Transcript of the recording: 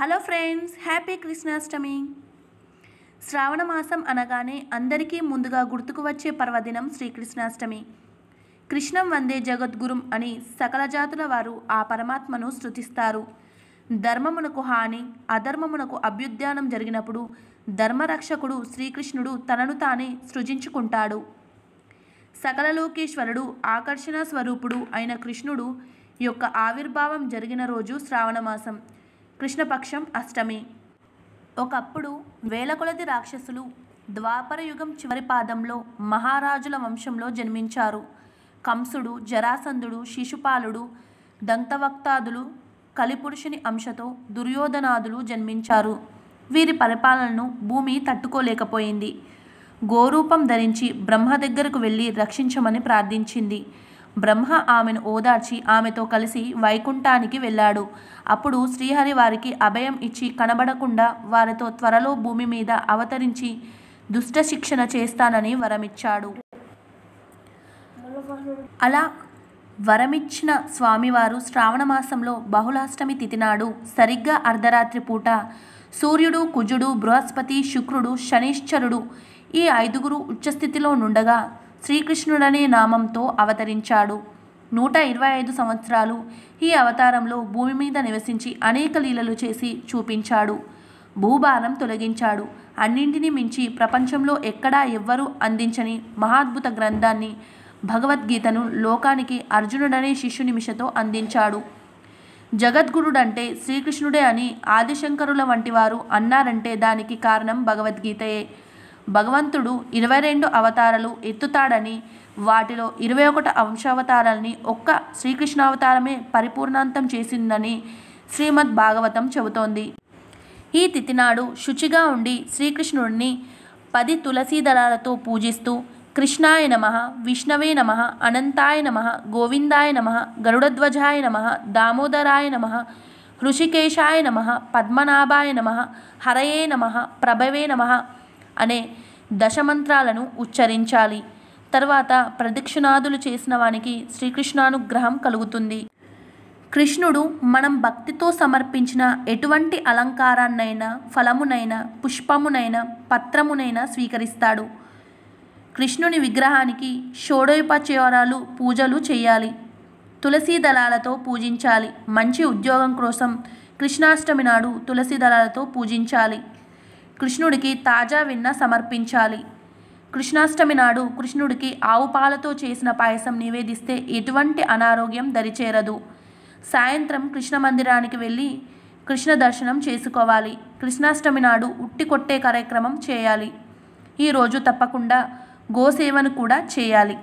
hello friends happy Krishnashtami శ్రావణ మాసం అనగానే అందరికీ ముందుగా గుర్తుకు వచ్చే పర్వదినం శ్రీకృష్ణాష్టమి కృష్ణం వందే జగద్గురుం అని సకల జాతుల వారు ఆ పరమాత్మను స్థుతిస్తారు ధర్మమునకు హాని అధర్మమునకు అభ్యుద్యానం జరిగినప్పుడు ధర్మరక్షకుడు శ్రీకృష్ణుడు తనను తానే సృజించుకుంటాడు సకలలోకేశ్వరుడు ఆకర్షణ స్వరూపుడు అయిన కృష్ణుడు యొక్క ఆవిర్భావం జరిగిన రోజు శ్రావణమాసం మాసం కృష్ణపక్షం అష్టమి ఒకప్పుడు వేలకొలది రాక్షసులు ద్వాపర యుగం చివరి పాదంలో మహారాజుల వంశంలో జన్మించారు కంసుడు జరాసంధుడు శిశుపాలుడు దంతవక్తాదులు కలిపురుషుని అంశతో దుర్యోధనాదులు జన్మించారు వీరి పరిపాలనను భూమి తట్టుకోలేకపోయింది గోరూపం ధరించి బ్రహ్మ దగ్గరకు వెళ్ళి రక్షించమని ప్రార్థించింది బ్రహ్మ ఆమెను ఓదార్చి ఆమెతో కలిసి వైకుంఠానికి వెళ్ళాడు అప్పుడు శ్రీహరి వారికి అభయం ఇచ్చి కనబడకుండా వారితో త్వరలో భూమి మీద అవతరించి దుష్ట శిక్షణ చేస్తానని వరమిచ్చాడు అలా వరమిచ్చిన స్వామివారు శ్రావణమాసంలో బహుళాష్టమి తిథి నాడు సరిగ్గా అర్ధరాత్రి పూట సూర్యుడు కుజుడు బృహస్పతి శుక్రుడు శనిశ్చరుడు ఈ ఐదుగురు ఉచ్చస్థితిలో నుండగా శ్రీకృష్ణుడనే నామంతో అవతరించాడు నూట ఇరవై ఐదు సంవత్సరాలు ఈ అవతారంలో భూమి మీద నివసించి అనేక లీలలు చేసి చూపించాడు భూభారం తొలగించాడు అన్నింటినీ మించి ప్రపంచంలో ఎక్కడా ఎవ్వరూ అందించని మహాద్భుత గ్రంథాన్ని భగవద్గీతను లోకానికి అర్జునుడనే శిష్యునిమిషతో అందించాడు జగద్గురుడంటే శ్రీకృష్ణుడే అని ఆదిశంకరుల వంటి వారు అన్నారంటే దానికి కారణం భగవద్గీతయే భగవంతుడు ఇరవై రెండు అవతారాలు ఎత్తుతాడని వాటిలో ఇరవై ఒకటి అంశావతారాలని ఒక్క శ్రీకృష్ణావతారమే పరిపూర్ణాంతం చేసిందని శ్రీమద్ భాగవతం చెబుతోంది ఈ తిథి నాడు శుచిగా ఉండి శ్రీకృష్ణుడిని పది తులసీ దళాలతో పూజిస్తూ కృష్ణాయ నమ విష్ణవే నమ అనంతాయ నమ గోవిందాయ నమ గరుడధ్వజాయ నమ దామోదరాయ నమ హృషికేశాయ నమ పద్మనాభాయ నమ హరయే నమ ప్రభవే నమ అనే దశమంత్రాలను ఉచ్చరించాలి తర్వాత ప్రదక్షిణాదులు చేసిన వానికి శ్రీకృష్ణానుగ్రహం కలుగుతుంది కృష్ణుడు మనం భక్తితో సమర్పించిన ఎటువంటి అలంకారాన్నైనా ఫలమునైనా పుష్పమునైనా పత్రమునైనా స్వీకరిస్తాడు కృష్ణుని విగ్రహానికి షోడోపచారాలు పూజలు చేయాలి తులసీ దళాలతో పూజించాలి మంచి ఉద్యోగం కోసం కృష్ణాష్టమి నాడు తులసి దళాలతో పూజించాలి కృష్ణుడికి తాజా వెన్న సమర్పించాలి కృష్ణాష్టమి నాడు కృష్ణుడికి ఆవు పాలతో చేసిన పాయసం నివేదిస్తే ఎటువంటి అనారోగ్యం దరిచేరదు సాయంత్రం కృష్ణ మందిరానికి వెళ్ళి కృష్ణ దర్శనం చేసుకోవాలి కృష్ణాష్టమి నాడు ఉట్టి కొట్టే కార్యక్రమం చేయాలి ఈరోజు తప్పకుండా గోసేవను కూడా చేయాలి